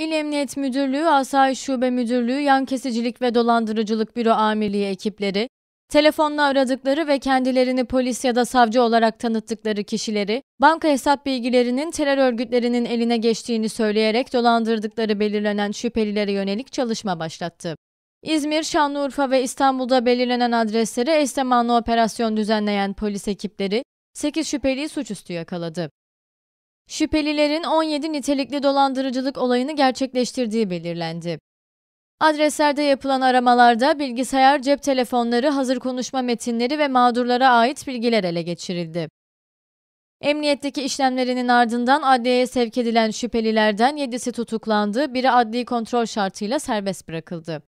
İl Emniyet Müdürlüğü, Asayiş Şube Müdürlüğü, Yan Kesicilik ve Dolandırıcılık Büro Amirliği ekipleri, telefonla aradıkları ve kendilerini polis ya da savcı olarak tanıttıkları kişileri, banka hesap bilgilerinin terör örgütlerinin eline geçtiğini söyleyerek dolandırdıkları belirlenen şüphelilere yönelik çalışma başlattı. İzmir, Şanlıurfa ve İstanbul'da belirlenen adreslere eş zamanlı operasyon düzenleyen polis ekipleri 8 şüpheliyi suçüstü yakaladı. Şüphelilerin 17 nitelikli dolandırıcılık olayını gerçekleştirdiği belirlendi. Adreslerde yapılan aramalarda bilgisayar, cep telefonları, hazır konuşma metinleri ve mağdurlara ait bilgiler ele geçirildi. Emniyetteki işlemlerinin ardından adliyeye sevk edilen şüphelilerden 7'si tutuklandı, biri adli kontrol şartıyla serbest bırakıldı.